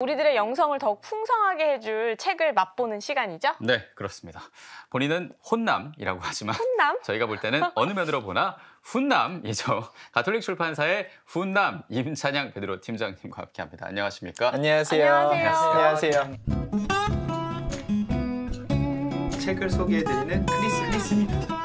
우리들의 영성을 더욱 풍성하게 해줄 책을 맛보는 시간이죠? 네, 그렇습니다. 본인은 혼남이라고 하지만 혼남? 저희가 볼 때는 어느 면으로 보나 훈남이죠. 가톨릭 출판사의 훈남 임찬양 베드로 팀장님과 함께합니다. 안녕하십니까? 안녕하세요. 안녕하세요. 안녕하세요. 안녕하세요. 책을 소개해드리는 크리스 크리스입니다.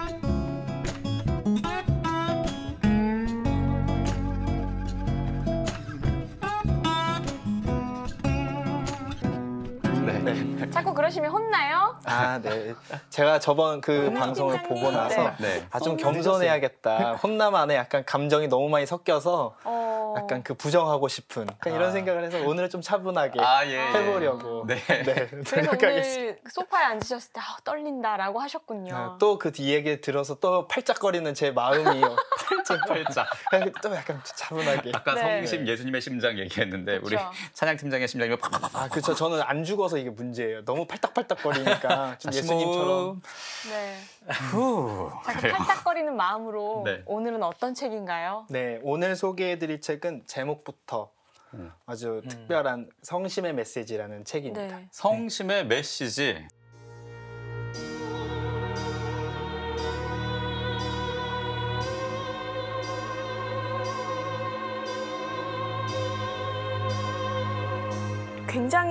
네. 네. 자꾸 그러시면 혼나요? 아, 네. 제가 저번 그 방송을 보고 나서 네. 네. 아, 좀 겸손해야겠다. 혼남 안에 약간 감정이 너무 많이 섞여서 어... 약간 그 부정하고 싶은 약간 아. 이런 생각을 해서 오늘은 좀 차분하게 아, 예, 예. 해보려고. 네. 네. 그래서 오늘 소파에 앉으셨을 때 아, 떨린다라고 하셨군요. 네, 또그 얘기 들어서 또 팔짝거리는 제 마음이 요 살짝 살짝 좀 약간 차분하게 아까 네. 성심 예수님의 심장 얘기했는데 우리 찬양 팀장의 심장이 팍팍팍 아 그렇죠 저는 안 죽어서 이게 문제예요 너무 네. 팔딱팔딱거리니까 예수님처럼 네. 네후 팔딱거리는 마음으로 네. 오늘은 어떤 책인가요? 네 오늘 소개해드릴 책은 제목부터 음. 아주 음. 특별한 성심의 메시지라는 책입니다. 네. 성심의 메시지.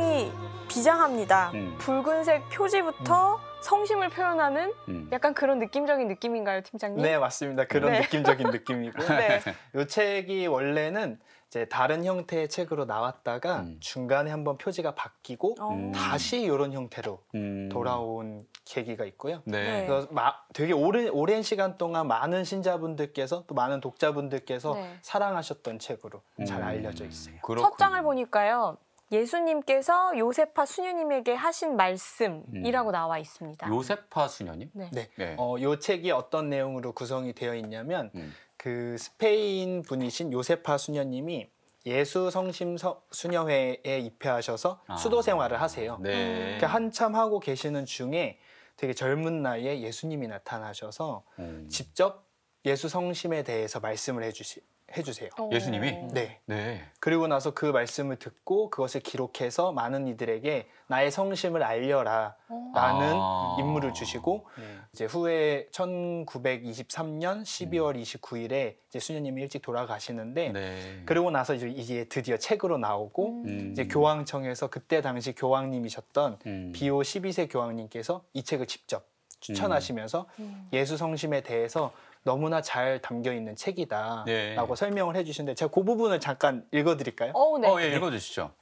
굉장히 비장합니다. 음. 붉은색 표지부터 음. 성심을 표현하는 음. 약간 그런 느낌적인 느낌인가요, 팀장님? 네, 맞습니다. 그런 네. 느낌적인 느낌이고. 네. 이 책이 원래는 이제 다른 형태의 책으로 나왔다가 음. 중간에 한번 표지가 바뀌고 어. 음. 다시 이런 형태로 음. 돌아온 계기가 있고요. 네. 네. 그래서 마, 되게 오랜, 오랜 시간 동안 많은 신자분들께서 또 많은 독자분들께서 네. 사랑하셨던 책으로 잘 음. 알려져 있어요. 첫 장을 보니까요. 예수님께서 요세파 수녀님에게 하신 말씀이라고 음. 나와 있습니다. 요세파 수녀님? 네. 네. 네. 어, 요 책이 어떤 내용으로 구성이 되어 있냐면 음. 그 스페인 분이신 요세파 수녀님이 예수 성심 수녀회에 입회하셔서 아. 수도 생활을 하세요. 네. 그러니 한참 하고 계시는 중에 되게 젊은 나이에 예수님이 나타나셔서 음. 직접 예수 성심에 대해서 말씀을 해주시, 해주세요. 어. 예수님이? 네. 네. 그리고 나서 그 말씀을 듣고 그것을 기록해서 많은 이들에게 나의 성심을 알려라 어. 라는 아. 임무를 주시고 네. 이제 후에 1923년 12월 29일에 이제 수녀님이 일찍 돌아가시는데 네. 그리고 나서 이제 드디어 책으로 나오고 음. 이제 교황청에서 그때 당시 교황님이셨던 음. 비오 12세 교황님께서 이 책을 직접 음. 추천하시면서 음. 예수 성심에 대해서 너무나 잘 담겨 있는 책이다라고 네. 설명을 해주시는데 제가 그 부분을 잠깐 읽어드릴까요? 어, 네. 어, 예, 읽어주시죠.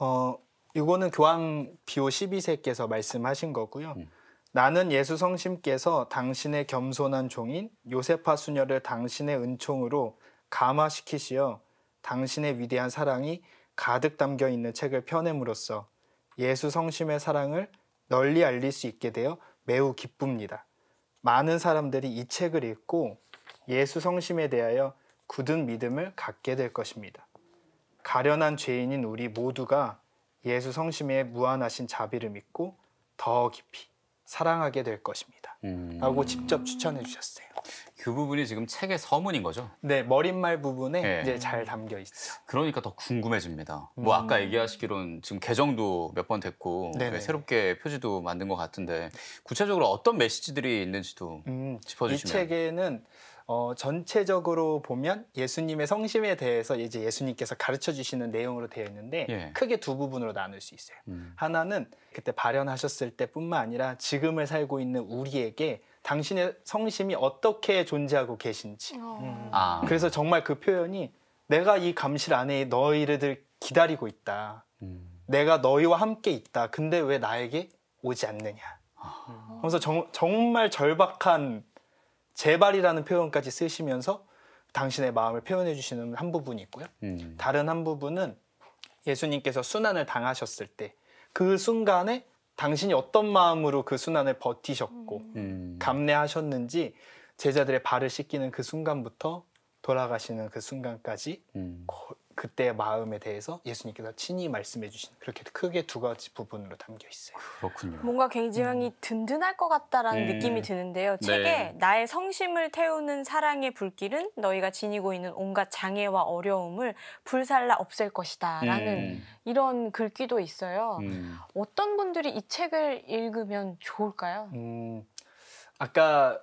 어, 이거는 교황 비오 12세께서 말씀하신 거고요. 음. 나는 예수 성심께서 당신의 겸손한 종인 요세파 수녀를 당신의 은총으로 감화시키시어 당신의 위대한 사랑이 가득 담겨 있는 책을 펴냄으로써 예수 성심의 사랑을 널리 알릴 수 있게 되어 매우 기쁩니다. 많은 사람들이 이 책을 읽고 예수 성심에 대하여 굳은 믿음을 갖게 될 것입니다. 가련한 죄인인 우리 모두가 예수 성심의 무한하신 자비를 믿고 더 깊이 사랑하게 될 것입니다. 음... 라고 직접 추천해 주셨어요. 그 부분이 지금 책의 서문인 거죠? 네, 머릿말 부분에 네. 이제 잘 담겨 있어요 그러니까 더 궁금해집니다. 뭐 음. 뭐 아까 얘기하시기로는 지금 개정도 몇 번 됐고 네, 네, 네 새롭게 표지도 만든 것 같은데 구체적으로 어떤 메시지들이 있는지도 음, 짚어주시면. 이 책에는 어, 전체적으로 보면 예수님의 성심에 대해서 이제 예수님께서 가르쳐 주시는 내용으로 되어 있는데 예. 크게 두 부분으로 나눌 수 있어요. 음. 하나는 그때 발현하셨을 때뿐만 아니라 지금을 살고 있는 우리에게 당신의 성심이 어떻게 존재하고 계신지. 어. 음. 아. 그래서 정말 그 표현이 내가 이 감실 안에 너희를 기다리고 있다. 음. 내가 너희와 함께 있다. 근데 왜 나에게 오지 않느냐. 아. 음. 그래서 정, 정말 절박한 제발이라는 표현까지 쓰시면서 당신의 마음을 표현해 주시는 한 부분이 있고요. 음. 다른 한 부분은 예수님께서 순환을 당하셨을 때 그 순간에 당신이 어떤 마음으로 그 순환을 버티셨고 음. 음. 감내하셨는지 제자들의 발을 씻기는 그 순간부터 돌아가시는 그 순간까지 음. 그때의 마음에 대해서 예수님께서 친히 말씀해 주신 그렇게 크게 두 가지 부분으로 담겨 있어요. 그렇군요. 뭔가 굉장히 음. 든든할 것 같다라는 음. 느낌이 드는데요. 네. 책에 나의 성심을 태우는 사랑의 불길은 너희가 지니고 있는 온갖 장애와 어려움을 불살라 없앨 것이다라는 음. 이런 글귀도 있어요. 음. 어떤 분들이 이 책을 읽으면 좋을까요? 음. 아까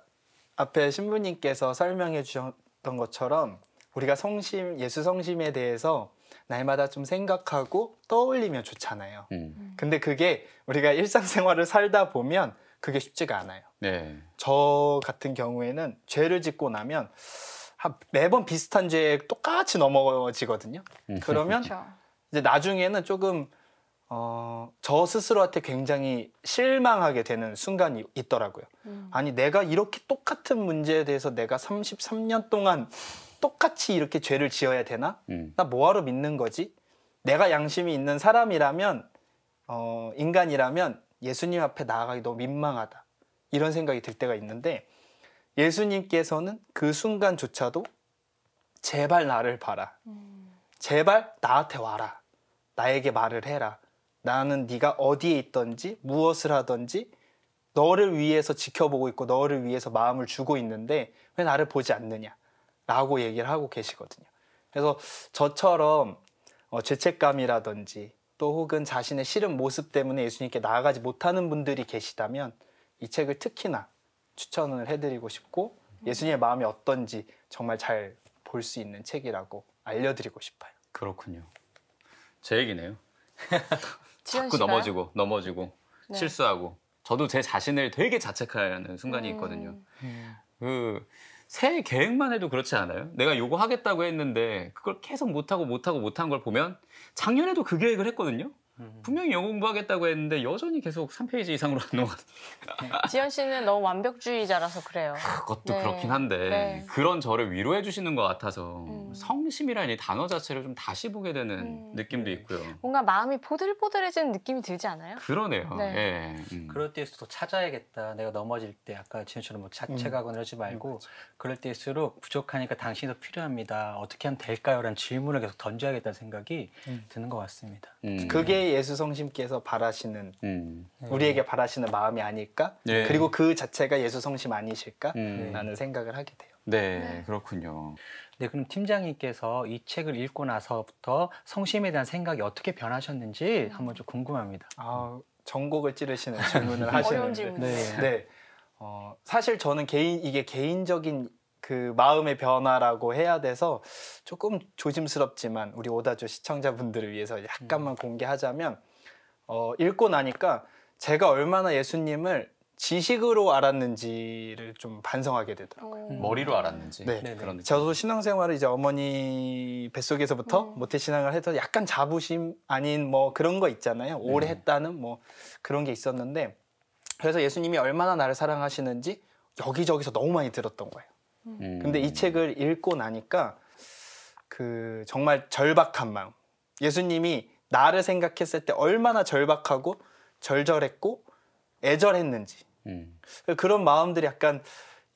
앞에 신부님께서 설명해 주셨던 것처럼 우리가 성심 예수 성심에 대해서 날마다 좀 생각하고 떠올리면 좋잖아요. 음. 근데 그게 우리가 일상생활을 살다 보면 그게 쉽지가 않아요. 네. 저 같은 경우에는 죄를 짓고 나면 매번 비슷한 죄에 똑같이 넘어지거든요. 음. 그러면 이제 나중에는 조금 어, 저 스스로한테 굉장히 실망하게 되는 순간이 있더라고요. 음. 아니, 내가 이렇게 똑같은 문제에 대해서 내가 33년 동안 똑같이 이렇게 죄를 지어야 되나? 음. 나 뭐하러 믿는 거지? 내가 양심이 있는 사람이라면 어, 인간이라면 예수님 앞에 나아가기 너무 민망하다. 이런 생각이 들 때가 있는데 예수님께서는 그 순간조차도 제발 나를 봐라. 제발 나한테 와라. 나에게 말을 해라. 나는 네가 어디에 있던지 무엇을 하던지 너를 위해서 지켜보고 있고 너를 위해서 마음을 주고 있는데 왜 나를 보지 않느냐. 라고 얘기를 하고 계시거든요. 그래서 저처럼 어, 죄책감이라든지 또 혹은 자신의 싫은 모습 때문에 예수님께 나아가지 못하는 분들이 계시다면 이 책을 특히나 추천을 해드리고 싶고 예수님의 마음이 어떤지 정말 잘 볼 수 있는 책이라고 알려드리고 싶어요. 그렇군요. 제 얘기네요. 자꾸 넘어지고 넘어지고 네. 실수하고 저도 제 자신을 되게 자책하는 순간이 음. 있거든요. 음. 그 새해 계획만 해도 그렇지 않아요? 내가 요거 하겠다고 했는데 그걸 계속 못하고 못하고 못한 걸 보면 작년에도 그 계획을 했거든요. 음. 분명히 영어 공부하겠다고 했는데 여전히 계속 3페이지 이상으로 안 넘어갔어요. 지현 씨는 너무 완벽주의자라서 그래요. 그것도 네. 그렇긴 한데 네. 그런 저를 위로해 주시는 것 같아서 음. 성심이라는 이 단어 자체를 좀 다시 보게 되는 음. 느낌도 네. 있고요. 뭔가 마음이 보들보들해지는 느낌이 들지 않아요? 그러네요. 네. 예. 음. 그럴 때일수록 찾아야겠다. 내가 넘어질 때 아까 지현처럼 뭐 자책하거나 그러지 음. 말고 음, 그렇죠. 그럴 때일수록 부족하니까 당신이더 필요합니다. 어떻게 하면 될까요? 라는 질문을 계속 던져야겠다는 생각이 드는 것 같습니다. 그게 예수 성심께서 바라시는 음. 우리에게 바라시는 마음이 아닐까? 네. 그리고 그 자체가 예수 성심 아니실까라는 음. 생각을 하게 돼요. 네, 네. 그렇군요. 네, 그럼 팀장님께서 이 책을 읽고 나서부터 성심에 대한 생각이 어떻게 변하셨는지 한번 좀 궁금합니다. 아, 전곡을 찌르시는 질문을 하시는데. 어려운 질문. 네. 네. 어, 사실 저는 개인 이게 개인적인 그 마음의 변화라고 해야 돼서 조금 조심스럽지만 우리 오다주 시청자분들을 위해서 약간만 음. 공개하자면 어, 읽고 나니까 제가 얼마나 예수님을 지식으로 알았는지를 좀 반성하게 되더라고요. 음. 머리로 알았는지 네. 네 그런 느 저도 신앙생활을 이제 어머니 뱃속에서부터 음. 모태신앙을 해서 약간 자부심 아닌 뭐 그런 거 있잖아요. 음. 오래 했다는 뭐 그런 게 있었는데 그래서 예수님이 얼마나 나를 사랑하시는지 여기저기서 너무 많이 들었던 거예요. 음. 근데 이 책을 읽고 나니까 그 정말 절박한 마음. 예수님이 나를 생각했을 때 얼마나 절박하고 절절했고 애절했는지 음. 그런 마음들이 약간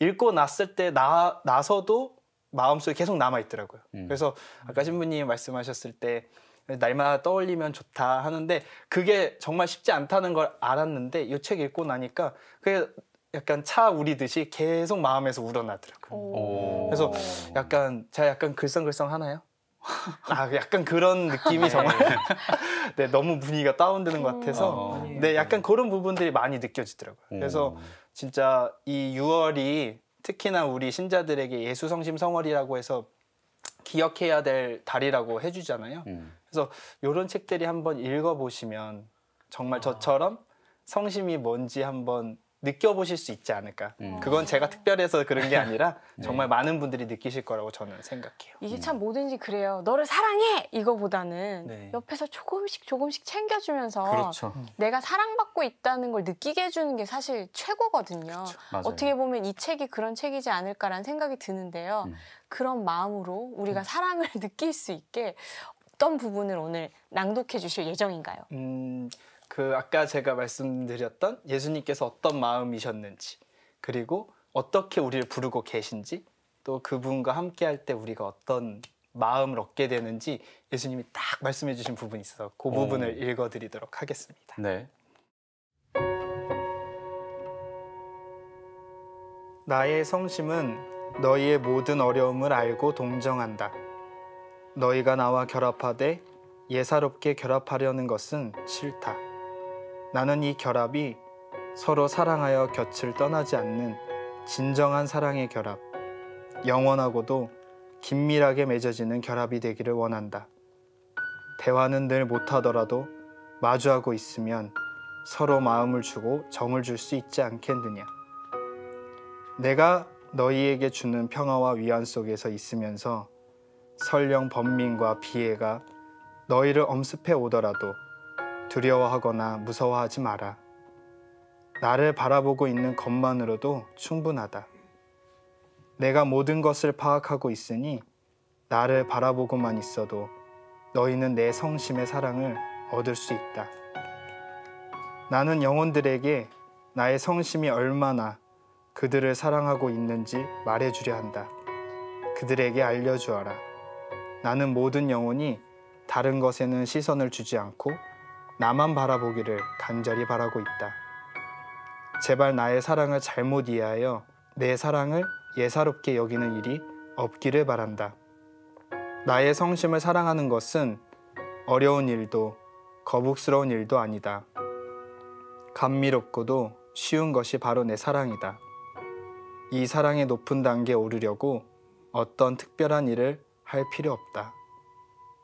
읽고 났을 때 나, 나서도 마음속에 계속 남아 있더라고요. 음. 그래서 아까 신부님 말씀하셨을 때 날마다 떠올리면 좋다 하는데 그게 정말 쉽지 않다는 걸 알았는데 이 책 읽고 나니까 그게 약간 차 우리듯이 계속 마음에서 우러나더라고요. 그래서 약간 제가 약간 글썽글썽 하나요? 아 약간 그런 느낌이 네. 정말 네 너무 분위기가 다운되는 것 같아서 어. 어. 네 약간 그런 부분들이 많이 느껴지더라고요. 그래서 진짜 이 6월이 특히나 우리 신자들에게 예수 성심 성월이라고 해서 기억해야 될 달이라고 해주잖아요. 음. 그래서 이런 책들이 한번 읽어보시면 정말 아. 저처럼 성심이 뭔지 한번 느껴보실 수 있지 않을까. 음. 그건 제가 특별해서 그런 게 아니라 네. 정말 네. 많은 분들이 느끼실 거라고 저는 생각해요. 이게 음. 참 뭐든지 그래요. 너를 사랑해 이거보다는 네. 옆에서 조금씩 조금씩 챙겨주면서 그렇죠. 음. 내가 사랑받고 있다는 걸 느끼게 해주는 게 사실 최고거든요. 어떻게 보면 이 책이 그런 책이지 않을까라는 생각이 드는데요. 음. 그런 마음으로 우리가 음. 사랑을 느낄 수 있게 어떤 부분을 오늘 낭독해 주실 예정인가요? 음, 그 아까 제가 말씀드렸던 예수님께서 어떤 마음이셨는지 그리고 어떻게 우리를 부르고 계신지 또 그분과 함께 할 때 우리가 어떤 마음을 얻게 되는지 예수님이 딱 말씀해 주신 부분이 있어서 그 부분을 오. 읽어 드리도록 하겠습니다. 네. 나의 성심은 너희의 모든 어려움을 알고 동정한다. 너희가 나와 결합하되 예사롭게 결합하려는 것은 싫다. 나는 이 결합이 서로 사랑하여 곁을 떠나지 않는 진정한 사랑의 결합, 영원하고도 긴밀하게 맺어지는 결합이 되기를 원한다. 대화는 늘 못하더라도 마주하고 있으면 서로 마음을 주고 정을 줄 수 있지 않겠느냐. 내가 너희에게 주는 평화와 위안 속에서 있으면서 설령 범민과 비애가 너희를 엄습해 오더라도 두려워하거나 무서워하지 마라. 나를 바라보고 있는 것만으로도 충분하다. 내가 모든 것을 파악하고 있으니 나를 바라보고만 있어도 너희는 내 성심의 사랑을 얻을 수 있다. 나는 영혼들에게 나의 성심이 얼마나 그들을 사랑하고 있는지 말해주려 한다. 그들에게 알려주어라. 나는 모든 영혼이 다른 것에는 시선을 주지 않고 나만 바라보기를 간절히 바라고 있다. 제발 나의 사랑을 잘못 이해하여 내 사랑을 예사롭게 여기는 일이 없기를 바란다. 나의 성심을 사랑하는 것은 어려운 일도 거북스러운 일도 아니다. 감미롭고도 쉬운 것이 바로 내 사랑이다. 이 사랑의 높은 단계에 오르려고 어떤 특별한 일을 할 필요 없다.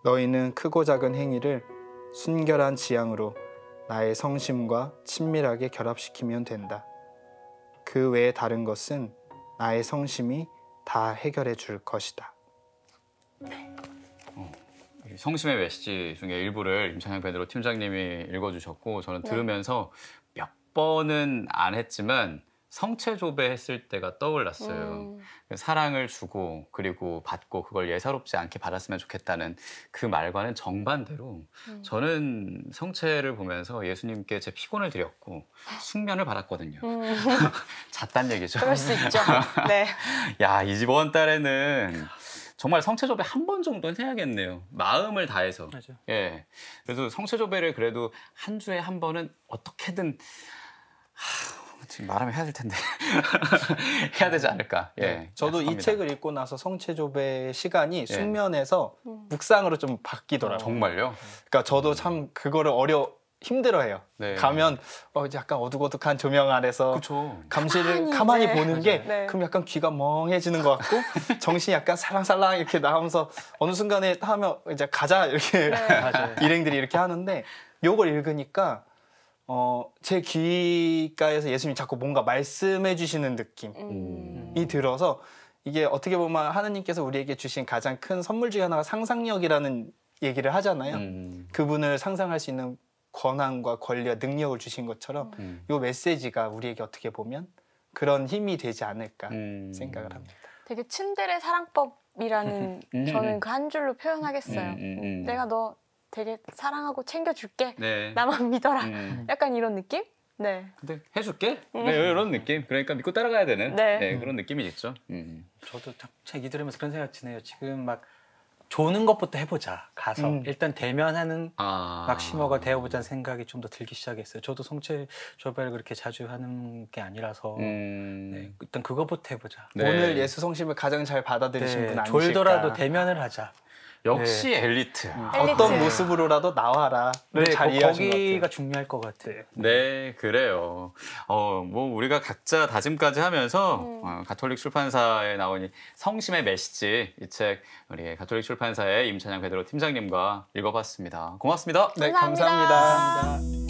너희는 크고 작은 행위를 순결한 지향으로 나의 성심과 친밀하게 결합시키면 된다. 그 외에 다른 것은 나의 성심이 다 해결해 줄 것이다. 어, 성심의 메시지 중에 일부를 임창현 베드로 팀장님이 읽어주셨고 저는 네. 들으면서 몇 번은 안 했지만 성체 조배했을 때가 떠올랐어요. 음. 그 사랑을 주고 그리고 받고 그걸 예사롭지 않게 받았으면 좋겠다는 그 말과는 정반대로 음. 저는 성체를 보면서 예수님께 제 피곤을 드렸고 숙면을 받았거든요. 음. 잤단 얘기죠. 그럴 수 있죠. 네. 야 이번 달에는 정말 성체조배 한 번 정도는 해야겠네요. 마음을 다해서. 맞아. 예. 그래서 성체조배를 그래도 한 주에 한 번은 어떻게든 하... 지금 말하면 해야 될 텐데 해야 되지 않을까. 음. 예. 네. 예, 저도 이 책을 읽고 나서 성체조배 시간이 예. 숙면에서 음. 묵상으로 좀 바뀌더라고요. 아, 정말요? 그러니까 저도 참 그거를 어려 힘들어해요. 네. 가면 어 이제 약간 어둑어둑한 조명 아래서 그쵸. 감시를 가만히, 가만히 보는 게 네. 그럼 약간 귀가 멍해지는 것 같고 정신이 약간 살랑살랑 이렇게 나오면서 어느 순간에 하면 이제 가자 이렇게 네. 일행들이 이렇게 하는데 요걸 읽으니까 어, 제 귀가에서 예수님 이 자꾸 뭔가 말씀해 주시는 느낌이 음. 들어서 이게 어떻게 보면 하느님께서 우리에게 주신 가장 큰 선물 중에 하나가 상상력이라는 얘기를 하잖아요. 음. 그분을 상상할 수 있는 권한과 권리와 능력을 주신 것처럼 음. 이 메시지가 우리에게 어떻게 보면 그런 힘이 되지 않을까 음. 생각을 합니다. 되게 친들의 사랑법이라는 음. 음. 저는 음. 그한 줄로 표현하겠어요. 내가 너 되게 사랑하고 챙겨줄게. 네. 나만 믿어라. 음. 약간 이런 느낌? 네. 근데 해줄게? 음. 네, 이런 느낌. 그러니까 믿고 따라가야 되는 네. 네, 그런 느낌이 겠죠 음. 저도 책이기 들으면서 그런 생각 드네요. 지금 막 조는 것부터 해보자. 가서 음. 일단 대면하는 아... 막시머가 되어보자는 생각이 좀 더 들기 시작했어요. 저도 성체 조별 그렇게 자주 하는 게 아니라서 음... 네, 일단 그것부터 해보자. 네. 오늘 예수성심을 가장 잘 받아들이신 네, 분 아니실까. 졸더라도 대면을 하자. 역시 네. 음. 엘리트. 어떤 모습으로라도 나와라 네, 네 잘이해하 그 거기가 중요할 것 같아요. 네, 그래요. 어, 뭐 우리가 각자 다짐까지 하면서 음. 어, 가톨릭 출판사에 나오니 성심의 메시지 이 책 우리 가톨릭 출판사의 임찬양 베드로 팀장님과 읽어봤습니다. 고맙습니다. 네, 감사합니다. 감사합니다.